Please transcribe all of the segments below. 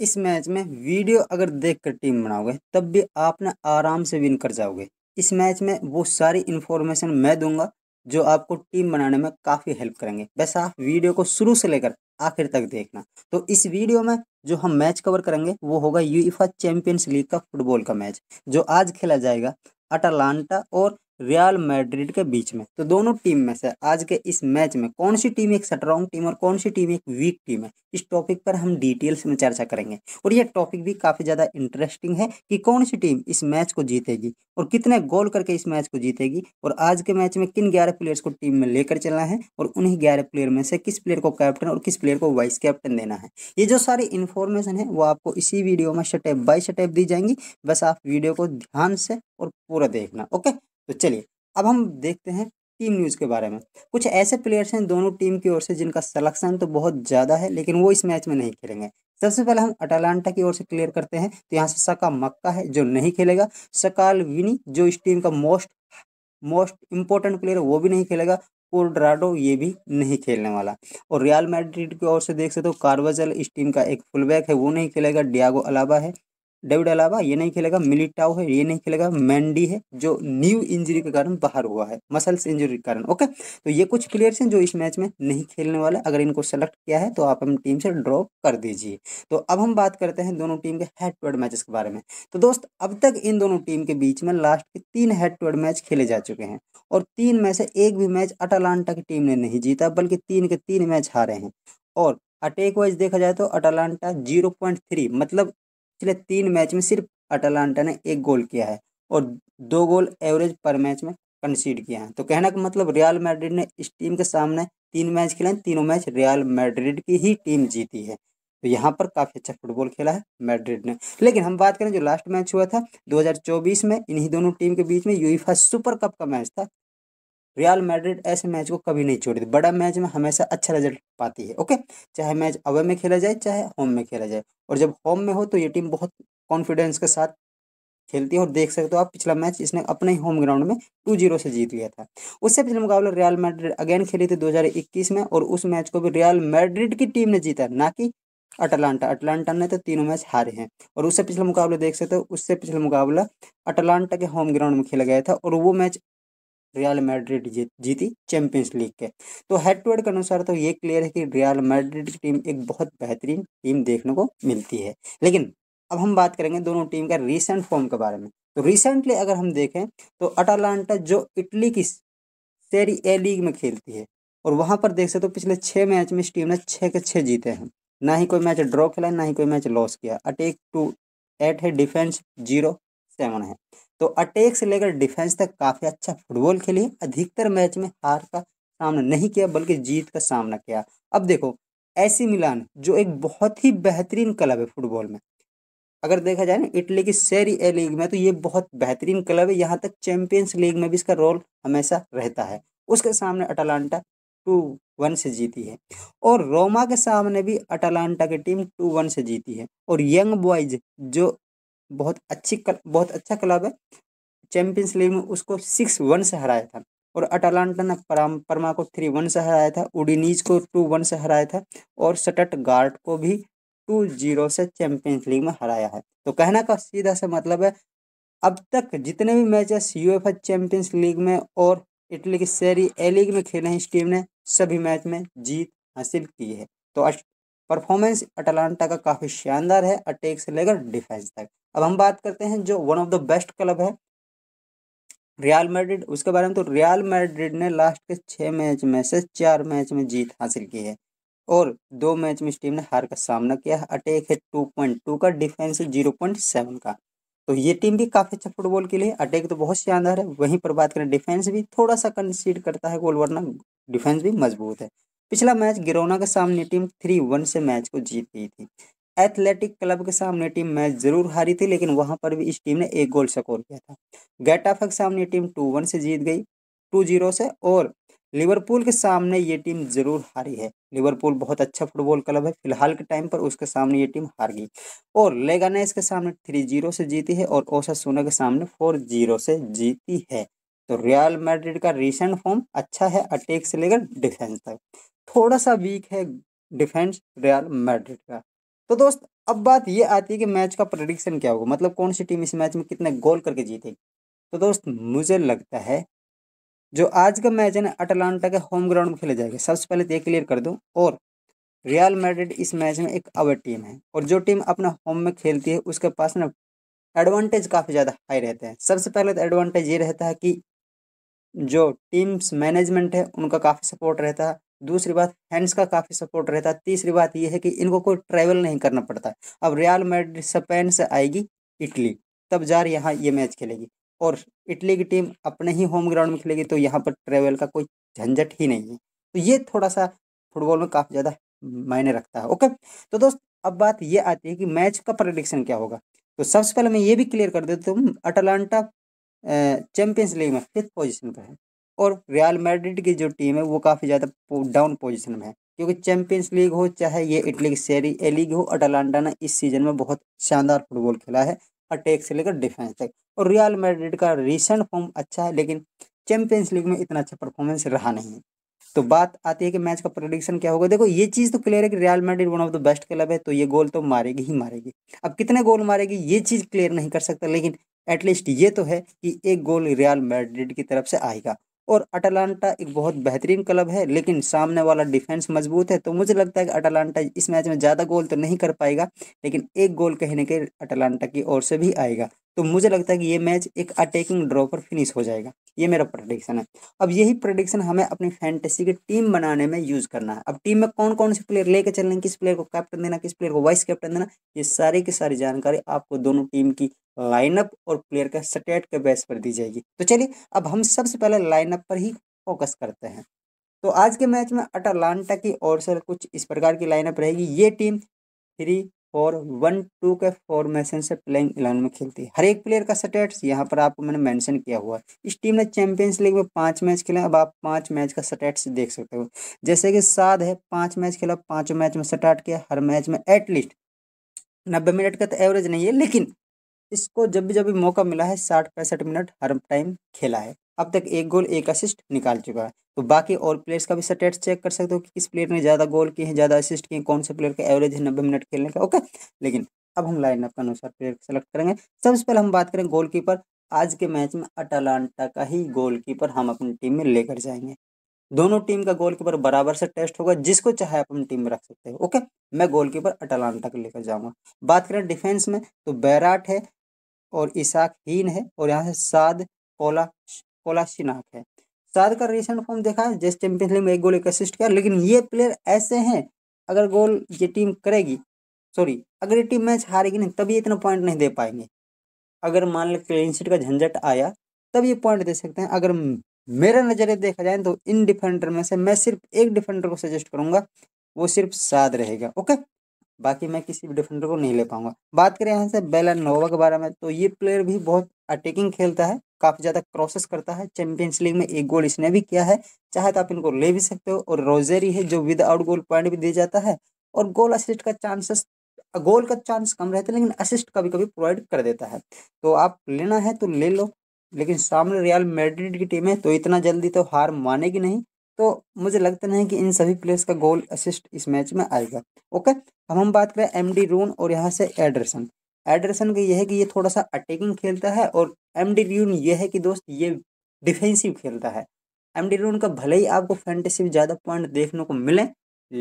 इस मैच में वीडियो अगर देख कर टीम बनाओगे तब भी आपने आराम से विन कर जाओगे इस मैच में वो सारी इन्फॉर्मेशन मैं दूंगा जो आपको टीम बनाने में काफ़ी हेल्प करेंगे बस आप वीडियो को शुरू से लेकर आखिर तक देखना तो इस वीडियो में जो हम मैच कवर करेंगे वो होगा यूफा चैंपियंस लीग का फुटबॉल का मैच जो आज खेला जाएगा अटलांटा और रियल मैड्रिड के बीच में तो दोनों टीम में से आज के इस मैच में कौन सी टीम एक स्ट्रॉन्ग टीम और कौन सी टीम एक वीक टीम है इस टॉपिक पर हम डिटेल्स में चर्चा करेंगे और यह टॉपिक भी काफ़ी ज़्यादा इंटरेस्टिंग है कि कौन सी टीम इस मैच को जीतेगी और कितने गोल करके इस मैच को जीतेगी और आज के मैच में किन ग्यारह प्लेयर्स को टीम में लेकर चलना है और उन्हीं ग्यारह प्लेयर में से किस प्लेयर को कैप्टन और किस प्लेयर को वाइस कैप्टन देना है ये जो सारी इन्फॉर्मेशन है वो आपको इसी वीडियो में स्टेप बाई स्टेप दी जाएंगी बस आप वीडियो को ध्यान से और पूरा देखना ओके तो चलिए अब हम देखते हैं टीम न्यूज़ के बारे में कुछ ऐसे प्लेयर्स हैं दोनों टीम की ओर से जिनका सलेक्शन तो बहुत ज़्यादा है लेकिन वो इस मैच में नहीं खेलेंगे सबसे पहले हम अटालांटा की ओर से क्लियर करते हैं तो यहाँ से सका मक्का है जो नहीं खेलेगा सकाल विनी जो इस टीम का मोस्ट मोस्ट इंपॉर्टेंट प्लेयर है वो भी नहीं खेलेगा कोलड्राडो ये भी नहीं खेलने वाला और रियल मैड्रिड की ओर से देख सकते हो तो कार्वाजल इस टीम का एक फुलबैक है वो नहीं खेलेगा डियागो अलावा है डेविड अलावा ये नहीं खेलेगा मिलिटाओ है ये नहीं खेलेगा मैंडी है जो न्यू इंजरी के कारण बाहर हुआ है मसल्स इंजरी के कारण ओके तो ये कुछ प्लेयर्स हैं जो इस मैच में नहीं खेलने वाले अगर इनको सेलेक्ट किया है तो आप हम टीम से ड्रॉप कर दीजिए तो अब हम बात करते हैं दोनों टीम के हेड टू हेड मैचेस के बारे में तो दोस्त अब तक इन दोनों टीम के बीच में लास्ट के तीन हेड टू हेड मैच खेले जा चुके हैं और तीन में से एक भी मैच अटालांटा की टीम ने नहीं जीता बल्कि तीन के तीन मैच हारे हैं और अटैक वाइज देखा जाए तो अटालांटा जीरो पॉइंट थ्री मतलब पिछले तीन मैच में सिर्फ अटलांटा ने एक गोल किया है और दो गोल एवरेज पर मैच में कंसीड किया है तो कहना का मतलब रियल मैड्रिड ने इस टीम के सामने तीन मैच खेले तीनों मैच रियल मैड्रिड की ही टीम जीती है तो यहाँ पर काफ़ी अच्छा फुटबॉल खेला है मैड्रिड ने लेकिन हम बात करें जो लास्ट मैच हुआ था 2024 में इन्हीं दोनों टीम के बीच में यूफा सुपर कप का मैच था रियल मैड्रिड ऐसे मैच को कभी नहीं छोड़ती बड़ा मैच में हमेशा अच्छा रिजल्ट पाती है ओके चाहे मैच अवे में खेला जाए चाहे होम में खेला जाए और जब होम में हो तो ये टीम बहुत कॉन्फिडेंस के साथ खेलती है और देख सकते हो आप पिछला मैच इसने अपने होम ग्राउंड में टू जीरो से जीत लिया था उससे पिछले मुकाबला रियल मैड्रिड अगेन खेली थी दो में और उस मैच को भी रियल मैड्रिड की टीम ने जीता ना कि अटलांटा अटलांटा ने तो तीनों मैच हारे हैं और उससे पिछला मुकाबला देख सकते हो उससे पिछला मुकाबला अटलांटा के होम ग्राउंड में खेला गया था और वो मैच रियल मैड्रिड जीती चैंपियंस लीग के तो हेड टू हेड के अनुसार तो ये क्लियर है कि रियल मैड्रिड की टीम एक बहुत बेहतरीन टीम देखने को मिलती है लेकिन अब हम बात करेंगे दोनों टीम का रिसेंट फॉर्म के बारे में तो रिसेंटली अगर हम देखें तो अटालांटा जो इटली की सेरी ए लीग में खेलती है और वहाँ पर देख सकते हो तो पिछले छः मैच में इस टीम ने छः के छः जीते हैं ना ही कोई मैच ड्रॉ खेला ना ही कोई मैच लॉस किया अटेक टू एट है डिफेंस जीरो सेवन है तो अटैक से लेकर डिफेंस तक काफ़ी अच्छा फुटबॉल खेली अधिकतर मैच में हार का सामना नहीं किया बल्कि जीत का सामना किया अब देखो ऐसी मिलान जो एक बहुत ही बेहतरीन क्लब है फुटबॉल में अगर देखा जाए ना इटली की सैरी ए लीग में तो ये बहुत बेहतरीन क्लब है यहाँ तक चैंपियंस लीग में भी इसका रोल हमेशा रहता है उसके सामने अटलांटा टू वन से जीती है और रोमा के सामने भी अटलांटा की टीम टू वन से जीती है और यंग बॉयज जो बहुत अच्छी कल, बहुत अच्छा क्लब है चैंपियंस लीग में उसको सिक्स वन से हराया था और अटालांटा ने परमा को थ्री वन से हराया था उडीनीज को टू वन से हराया था और सटट गार्ड को भी टू जीरो से चैंपियंस लीग में हराया है तो कहना का सीधा सा मतलब है अब तक जितने भी मैचेस यूएफ चैंपियंस लीग में और इटली की सैरी ए लीग में खेले हैं इस टीम ने सभी मैच में जीत हासिल की है तो परफॉर्मेंस अटलांटा का काफ़ी शानदार है अटैक से लेकर डिफेंस तक अब हम बात करते हैं जो one of the best club है रियल मैड्रिड उसके बारे में तो रियल मैड्रिड ने लास्ट के छः मैच में से चार मैच में जीत हासिल की है और दो मैच में इस टीम ने हार का सामना किया है अटैक है टू पॉइंट टू का डिफेंस है जीरो पॉइंट सेवन का तो ये टीम भी काफ़ी अच्छा फुटबॉल के लिए अटैक तो बहुत शानदार है वहीं पर बात करें डिफेंस भी थोड़ा सा कंसीड करता है गोल वरना डिफेंस भी मजबूत है पिछला मैच गिरोना के सामने टीम थ्री वन से मैच को जीत गई थी एथलेटिक क्लब के सामने टीम मैच जरूर हारी थी लेकिन वहां पर भी इस टीम ने एक गोल स्कोर किया था गैटाफा के सामने टीम टू वन से जीत गई टू जीरो से और लिवरपूल के सामने ये टीम जरूर हारी है लिवरपूल बहुत अच्छा फुटबॉल क्लब है फिलहाल के टाइम पर उसके सामने ये टीम हार गई और लेगा के सामने थ्री जीरो से जीती है और ओसा सोना के सामने फोर जीरो से जीती है तो रियल मैड्रिड का रिसेंट फॉर्म अच्छा है अटैक से लेकर डिफेंस तक थोड़ा सा वीक है डिफेंस रियल मैड्रिड का तो दोस्त अब बात ये आती है कि मैच का प्रडिक्शन क्या होगा मतलब कौन सी टीम इस मैच में कितने गोल करके जीतेगी तो दोस्त मुझे लगता है जो आज का मैच है ना अटलांटा के होम ग्राउंड में खेले जाएगा सबसे पहले तो ये क्लियर कर दूँ और रियल मैड्रिड इस मैच में एक अवर टीम है और जो टीम अपना होम में खेलती है उसके पास ना एडवांटेज काफ़ी ज़्यादा हाई रहता है सबसे पहले तो एडवांटेज ये रहता है कि जो टीम्स मैनेजमेंट है उनका काफ़ी सपोर्ट रहता है दूसरी बात हैंड्स का काफ़ी सपोर्ट रहता है तीसरी बात यह है कि इनको कोई ट्रैवल नहीं करना पड़ता अब रियाल मेड स्पेन से आएगी इटली तब जार यहाँ ये मैच खेलेगी और इटली की टीम अपने ही होम ग्राउंड में खेलेगी तो यहाँ पर ट्रैवल का कोई झंझट ही नहीं है तो ये थोड़ा सा फुटबॉल में काफ़ी ज़्यादा मायने रखता है ओके तो दोस्त अब बात ये आती है कि मैच का प्रडिक्शन क्या होगा तो सबसे पहले मैं ये भी क्लियर कर देता हूँ अटलांटा चैंपियंस लीग में फिफ्थ पोजिशन पर है और रियल मेड्रिड की जो टीम है वो काफ़ी ज़्यादा डाउन पोजिशन में है क्योंकि चैंपियंस लीग हो चाहे ये इटली की सैरी ए लीग हो अटालांटा ने इस सीजन में बहुत शानदार फुटबॉल खेला है अटैक से लेकर डिफेंस तक और रियल मेड्रिड का रिसेंट फॉर्म अच्छा है लेकिन चैंपियंस लीग में इतना अच्छा परफॉर्मेंस रहा नहीं है तो बात आती है कि मैच का प्रोडिक्शन क्या होगा देखो ये चीज़ तो क्लियर है कि Real Madrid one of the best club है तो ये गोल तो मारेगी ही मारेगी अब कितने गोल मारेगी ये चीज़ क्लियर नहीं कर सकता लेकिन एटलीस्ट ये तो है कि एक गोल रियल मेड्रिड की तरफ से आएगा और अटलांटा एक बहुत बेहतरीन क्लब है लेकिन सामने वाला डिफेंस मजबूत है तो मुझे लगता है कि अटलांटा इस मैच में ज़्यादा गोल तो नहीं कर पाएगा लेकिन एक गोल कहने के अटलांटा की ओर से भी आएगा तो मुझे लगता है कि ये मैच एक अटैकिंग ड्रॉ पर फिनिश हो जाएगा ये मेरा प्रोडिक्शन है अब यही प्रोडिक्शन हमें अपनी फैंटेसी की टीम बनाने में यूज़ करना है अब टीम में कौन कौन से प्लेयर लेके चलने किस प्लेयर को कैप्टन देना किस प्लेयर को वाइस कैप्टन देना ये सारी की सारी जानकारी आपको दोनों टीम की लाइनअप और प्लेयर का स्टेट के बेस पर दी जाएगी तो चलिए अब हम सबसे पहले लाइनअप पर ही फोकस करते हैं तो आज के मैच में अटलांटा की ओर से कुछ इस प्रकार की लाइनअप रहेगी ये टीम थ्री और वन टू के फॉर्मेशन से प्लेइंग इलेवन में खेलती है हर एक प्लेयर का स्टेट्स यहाँ पर आपको मैंने मेंशन किया हुआ है इस टीम ने चैंपियंस लीग में पांच मैच खेला अब आप पांच मैच का स्टेट्स देख सकते हो जैसे कि साध है पांच मैच खेला पांचों मैच में स्टार्ट किया हर मैच में एटलीस्ट नब्बे मिनट का तो एवरेज नहीं है लेकिन इसको जब भी जब भी मौका मिला है साठ पैंसठ मिनट हर टाइम खेला है अब तक एक गोल एक असिस्ट निकाल चुका है तो बाकी और प्लेयर्स का भी स्टेट्स चेक कर सकते हो कि किस प्लेयर ने ज़्यादा गोल किए हैं ज़्यादा असिस्ट किए कौन से प्लेयर का एवरेज है नब्बे मिनट खेलने का ओके लेकिन अब हम लाइन अपने के अनुसार प्लेयर सेलेक्ट करेंगे सबसे पहले हम बात करें गोलकीपर आज के मैच में अटालांटा का ही गोलकीपर हम अपनी टीम में लेकर जाएंगे दोनों टीम का गोलकीपर बराबर से टेस्ट होगा जिसको चाहे आप अपनी टीम में रख सकते हो ओके मैं गोलकीपर अटालांटा का लेकर जाऊंगा बात करें डिफेंस में तो बैराट है और इसाक हीन है और यहाँ से साद कोला कोलाशिनाक है साद का रिसेंट फॉर्म देखा जैसे चैंपियंस लीग में एक गोल एक असिस्ट किया लेकिन ये प्लेयर ऐसे हैं अगर गोल ये टीम करेगी सॉरी अगर ये टीम मैच हारेगी नहीं तभी इतना पॉइंट नहीं दे पाएंगे अगर मान लो क्लीन का झंझट आया तब ये पॉइंट दे सकते हैं अगर मेरा नज़रिए देखा जाए तो इन डिफेंडर में से मैं सिर्फ एक डिफेंडर को सजेस्ट करूंगा वो सिर्फ साध रहेगा ओके बाकी मैं किसी भी डिफेंडर को नहीं ले पाऊंगा बात करें यहाँ से बेलन नोवा के बारे में तो ये प्लेयर भी बहुत अटैकिंग खेलता है काफ़ी ज़्यादा क्रोसेस करता है चैंपियंस लीग में एक गोल इसने भी किया है चाहे तो आप इनको ले भी सकते हो और रोजेरी है जो विद आउट गोल पॉइंट भी दिया जाता है और गोल असिस्ट का चांसेस गोल का चांस कम रहता है लेकिन असिस्ट कभी कभी प्रोवाइड कर देता है तो आप लेना है तो ले लो लेकिन सामने रियल मेड्रिड की टीम है तो इतना जल्दी तो हार मानेगी नहीं तो मुझे लगता नहीं कि इन सभी प्लेयर्स का गोल असिस्ट इस मैच में आएगा ओके अब हम बात करें एम डी रून और यहाँ से एडरसन एडरसन का यह है कि ये थोड़ा सा अटैकिंग खेलता है और एम डी रून ये है कि दोस्त ये डिफेंसिव खेलता है एम डी रून का भले ही आपको फैंटेसी में ज़्यादा पॉइंट देखने को मिले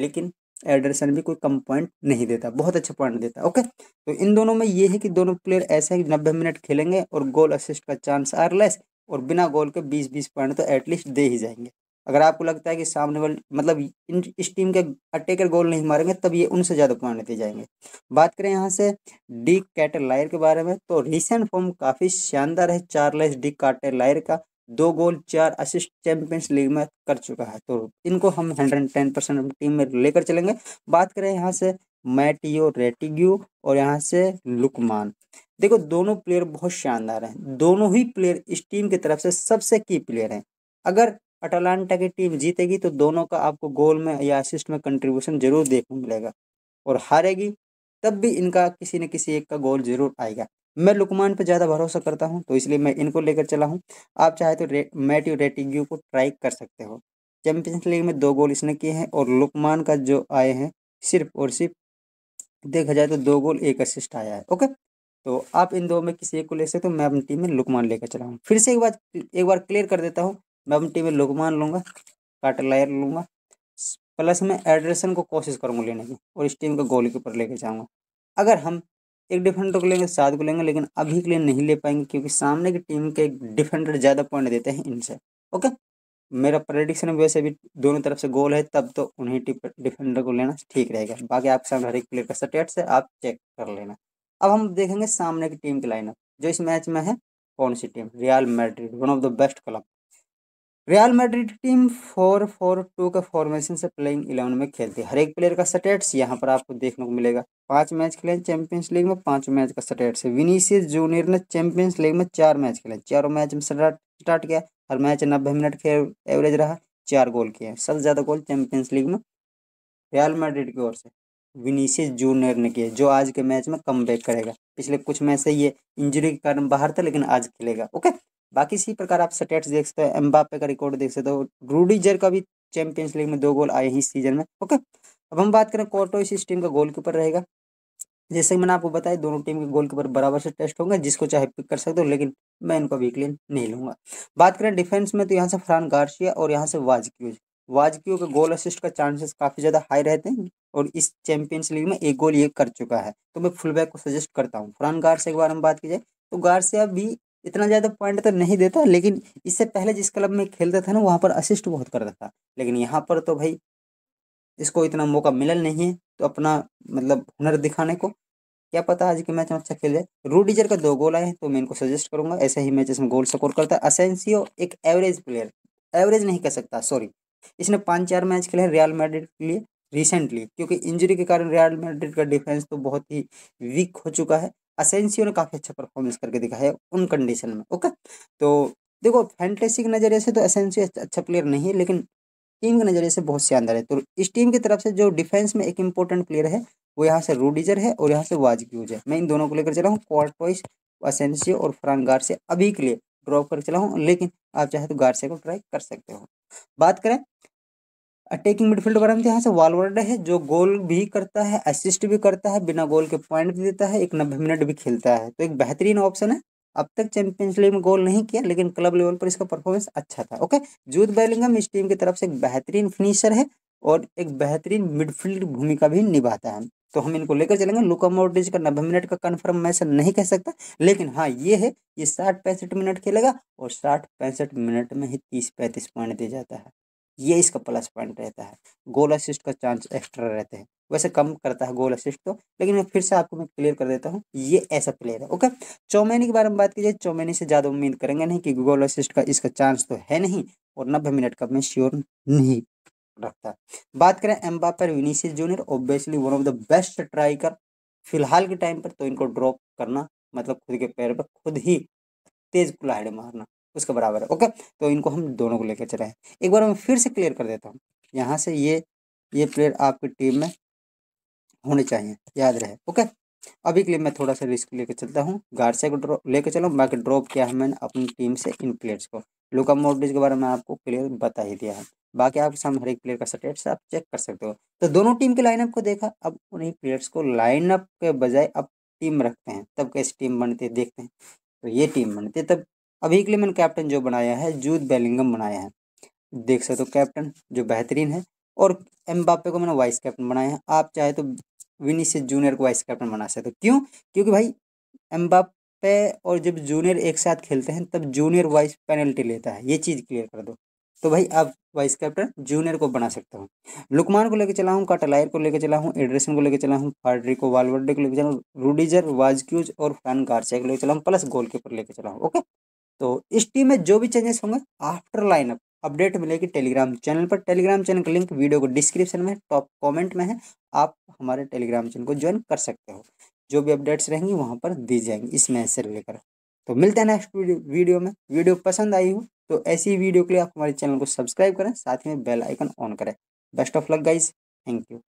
लेकिन एडरसन भी कोई कम पॉइंट नहीं देता बहुत अच्छा पॉइंट देता ओके तो इन दोनों में ये है कि दोनों प्लेयर ऐसे हैं कि नब्बे मिनट खेलेंगे और गोल असिस्ट का चांस आर लेस और बिना गोल के बीस बीस पॉइंट तो एटलीस्ट दे ही जाएंगे अगर आपको लगता है कि सामने वाले मतलब इन इस टीम के अटैकर गोल नहीं मारेंगे तब ये उनसे ज़्यादा पॉइंट लेते जाएंगे बात करें यहाँ से डी कैटर लायर के बारे में तो रिसेंट फॉर्म काफ़ी शानदार है चार्लेस डी काटर लायर का दो गोल चार असिस्ट चैंपियंस लीग में कर चुका है तो इनको हम हंड्रेड टेन परसेंट टीम में लेकर चलेंगे बात करें यहाँ से मैटियो रेटिग्यू और यहाँ से लुकमान देखो दोनों प्लेयर बहुत शानदार हैं दोनों ही प्लेयर इस टीम की तरफ से सबसे की प्लेयर हैं अगर अटलांटा की टीम जीतेगी तो दोनों का आपको गोल में या असिस्ट में कंट्रीब्यूशन जरूर देखने मिलेगा और हारेगी तब भी इनका किसी न किसी एक का गोल जरूर आएगा मैं लुकमान पर ज़्यादा भरोसा करता हूँ तो इसलिए मैं इनको लेकर चला हूँ आप चाहे तो रे, मैट्यू रेटिग्यू को ट्राई कर सकते हो चैंपियंस लीग में दो गोल इसने किए हैं और लुकमान का जो आए हैं सिर्फ और सिर्फ देखा जाए तो दो गोल एक असिस्ट आया है ओके तो आप इन दो में किसी एक को ले सकते हो मैं अपनी टीम में लुकमान लेकर चला हूँ फिर से एक बार एक बार क्लियर कर देता हूँ मैं अपनी टीम में लुकमान लूँगा काटलायर लूँगा प्लस मैं एड्रेसन को कोशिश करूँगा लेने की और इस टीम को गोल कीपर लेके जाऊँगा अगर हम एक डिफेंडर को लेंगे सात को लेंगे लेकिन अभी के लिए नहीं ले पाएंगे क्योंकि सामने की टीम के डिफेंडर ज़्यादा पॉइंट देते हैं इनसे ओके मेरा प्रडिक्शन वैसे भी दोनों तरफ से गोल है तब तो उन्हीं डिफेंडर को लेना ठीक रहेगा बाकी आपके सामने हर एक प्लेयर का स्टेट्स है आप चेक कर लेना अब हम देखेंगे सामने की टीम की लाइनअप जो इस मैच में है कौन सी team Real Madrid one of the best club Real Madrid team four four two का फॉर्मेशन से प्लेइंग इलेवन में खेलती है हर एक प्लेयर का स्टेट्स यहाँ पर आपको देखने को मिलेगा पांच मैच खेले चैंपियंस लीग में पांच मैच का स्टेट्स है विनीसियस जूनियर ने चैंपियंस लीग में चार मैच खेले चारों मैच में स्टार्ट किया हर मैच नब्बे मिनट के एवरेज रहा चार गोल किए सबसे ज़्यादा गोल चैंपियंस लीग में रियल मैड्रिड की ओर से विनीसियस जूनियर ने किए जो आज के मैच में कम करेगा पिछले कुछ मैच से ये इंजरी के कारण बाहर था लेकिन आज खेलेगा ओके बाकी इसी प्रकार आप स्टेट्स देख सकते हो एम्बापे का रिकॉर्ड देख सकते हो रूडीजर का भी चैंपियंस लीग में दो गोल आए हैं इस सीजन में ओके अब हम बात करें कोर्टो इस टीम का गोल कीपर रहेगा जैसे मैंने आपको बताया दोनों टीम के गोल कीपर बराबर से टेस्ट होंगे जिसको चाहे पिक कर सकते हो लेकिन मैं इनको क्लीन नहीं लूंगा बात करें डिफेंस में तो यहाँ से फरहान गार्सिया और यहाँ से वाजक्यूज वाजक्यू के गोल असिस्ट का चांसेस काफ़ी ज़्यादा हाई रहते हैं और इस चैंपियंस लीग में एक गोल ये कर चुका है तो मैं फुल बैक को सजेस्ट करता हूँ फ्रान गार्सिया के बारे में बात की जाए तो गार्सिया भी इतना ज़्यादा पॉइंट तो नहीं देता लेकिन इससे पहले जिस क्लब में खेलता था ना वहाँ पर असिस्ट बहुत करता था लेकिन यहाँ पर तो भाई इसको इतना मौका मिलल नहीं है तो अपना मतलब हुनर दिखाने को क्या पता आज के मैच में अच्छा खेल जाए रूडीजर का दो गोल आए हैं तो मैं इनको सजेस्ट करूंगा ऐसे ही मैच इसमें गोल स्कोर करता है असेंसियो एक एवरेज प्लेयर एवरेज नहीं कह सकता सॉरी इसने पाँच चार मैच खेले हैं रियल मैड्रिड के लिए रिसेंटली क्योंकि इंजरी के कारण रियल मैड्रिड का डिफेंस तो बहुत ही वीक हो चुका है असेंसियो ने काफ़ी अच्छा परफॉर्मेंस करके दिखाया उन कंडीशन में ओके तो देखो फैंटेसी के नज़रिए से तो असेंसियो अच्छा प्लेयर अच्छा नहीं है लेकिन टीम के नज़रिए से बहुत शानदार है तो इस टीम की तरफ से जो डिफेंस में एक इंपॉर्टेंट प्लेयर है वो यहाँ से रूडिजर है और यहाँ से वाजग्यूज है मैं इन दोनों को लेकर चला हूँ क्वार्टोइस असेंसियो और फ्रान गार्सिया अभी के लिए ड्रॉप करके चला हूँ लेकिन आप चाहे तो गार्सिया को ट्राई कर सकते हो बात करें अटैकिंग मिडफील्ड पर यहाँ से वालवर्ड है जो गोल भी करता है असिस्ट भी करता है बिना गोल के पॉइंट भी देता है एक नब्बे मिनट भी खेलता है तो एक बेहतरीन ऑप्शन है अब तक चैंपियंस लीग में गोल नहीं किया लेकिन क्लब लेवल पर इसका परफॉर्मेंस अच्छा था ओके जूथ बैलिंगम इस टीम की तरफ से एक बेहतरीन फिनिशर है और एक बेहतरीन मिडफील्ड भूमिका भी निभाता है तो हम इनको लेकर चलेंगे लुका मोड्रिज का नब्बे मिनट का कन्फर्म मैं नहीं कह सकता लेकिन हाँ ये है ये साठ पैंसठ मिनट खेलेगा और साठ पैंसठ मिनट में ही तीस पैंतीस पॉइंट दे जाता है ये इसका प्लस पॉइंट रहता है गोल असिस्ट का चांस एक्स्ट्रा रहते हैं वैसे कम करता है गोल असिस्ट तो लेकिन मैं फिर से आपको मैं क्लियर कर देता हूँ ये ऐसा प्लेयर है ओके चौमैनी के बारे में बात की जाए चौमैनी से ज़्यादा उम्मीद करेंगे नहीं कि गोल असिस्ट का इसका चांस तो है नहीं और नब्बे मिनट का मैं श्योर नहीं रखता बात करें एम्बा पर Vinicius Junior obviously one of the best try कर फिलहाल के टाइम पर तो इनको ड्रॉप करना मतलब खुद के पैर पर खुद ही तेज कुल्हाड़े मारना उसके बराबर है ओके तो इनको हम दोनों को लेकर चले हैं एक बार मैं फिर से क्लियर कर देता हूँ यहाँ से ये ये प्लेयर आपकी टीम में होने चाहिए याद रहे ओके अभी के लिए मैं थोड़ा सा रिस्क लेकर चलता हूँ गार्सिया को लेकर चलो बाकी ड्रॉप किया है मैंने अपनी टीम से इन प्लेयर्स को लुका मोडरिज के बारे में आपको क्लियर बता ही दिया है बाकी आपके सामने हर एक प्लेयर का स्टेट्स आप चेक कर सकते हो तो दोनों टीम के लाइनअप को देखा अब उन्हीं प्लेयर्स को लाइनअप के बजाय अब टीम रखते हैं तब कैसे टीम बनती है देखते हैं तो ये टीम बनती है तब अभी के लिए मैंने कैप्टन जो बनाया है जूद बेलिंगम बनाया है देख सकते हो तो कैप्टन जो बेहतरीन है और एम्बापे को मैंने वाइस कैप्टन बनाया है आप चाहे तो से जूनियर को वाइस कैप्टन बना सकते हो क्यों क्योंकि भाई एम्बापे और जब जूनियर एक साथ खेलते हैं तब जूनियर वाइस पेनल्टी लेता है ये चीज़ क्लियर कर दो तो भाई आप वाइस कैप्टन जूनियर को बना सकते हो लुकमान को लेकर चला हूँ काटलायर को लेकर चला हूँ एड्रेसन को लेकर चला हूँ फाड्रिको वालवर्डे को लेकर चला हूँ रूडीजर वाजक्यूज और फैन गार्सिया को लेकर चला हूँ प्लस गोलकीपर लेकर चला हूँ ओके तो इस टीम में जो भी चेंजेस होंगे आफ्टर लाइनअप अपडेट मिलेगी टेलीग्राम चैनल पर टेलीग्राम चैनल का लिंक वीडियो को डिस्क्रिप्शन में टॉप कमेंट में है आप हमारे टेलीग्राम चैनल को ज्वाइन कर सकते हो जो भी अपडेट्स रहेंगी वहाँ पर दी जाएंगी इस मैच से लेकर तो मिलते हैं नेक्स्ट वीडियो में वीडियो पसंद आई हो तो ऐसी वीडियो के लिए आप हमारे चैनल को सब्सक्राइब करें साथ में बेल आइकन ऑन करें best of luck guys thank you